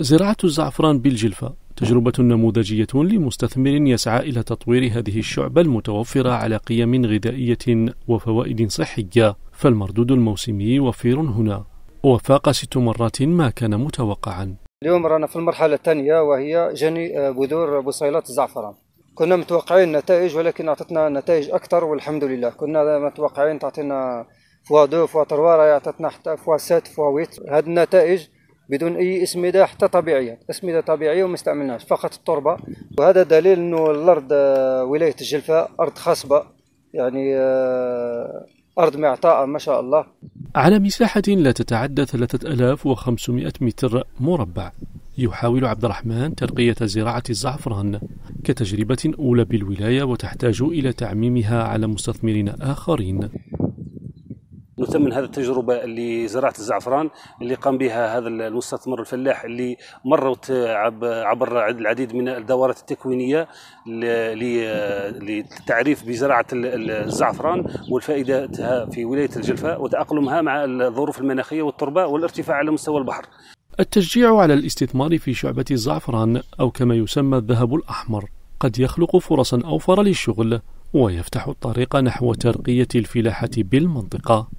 زراعة الزعفران بالجلفة تجربة نموذجية لمستثمر يسعى إلى تطوير هذه الشعبة المتوفرة على قيم غذائية وفوائد صحية فالمردود الموسمي وفير هنا وفاق ست مرات ما كان متوقعا اليوم رانا في المرحلة الثانية وهي جني آه، بذور بصيلات الزعفران كنا متوقعين نتائج ولكن أعطتنا نتائج أكثر والحمد لله كنا متوقعين تعطينا فوا دو فوا راهي أعطتنا حتى فوا سات فوا ويت هذه النتائج بدون اي اسمده حتى طبيعيه اسمده طبيعيه وما استعملناش فقط التربه وهذا دليل انه الارض آه، ولايه الجلفه ارض خصبه يعني آه، ارض معطاءه ما شاء الله على مساحة لا تتعدى 3500 متر مربع يحاول عبد الرحمن ترقية زراعة الزعفران كتجربة أولى بالولاية وتحتاج إلى تعميمها على مستثمرين آخرين نثمن هذه التجربه اللي زراعه الزعفران اللي قام بها هذا المستثمر الفلاح اللي مرت عبر العديد من الدورات التكوينيه للتعريف بزراعه الزعفران والفائدتها في ولايه الجلفه وتاقلمها مع الظروف المناخيه والتربه والارتفاع على مستوى البحر. التشجيع على الاستثمار في شعبة الزعفران أو كما يسمى الذهب الأحمر قد يخلق فرصا أوفر للشغل ويفتح الطريق نحو ترقية الفلاحة بالمنطقة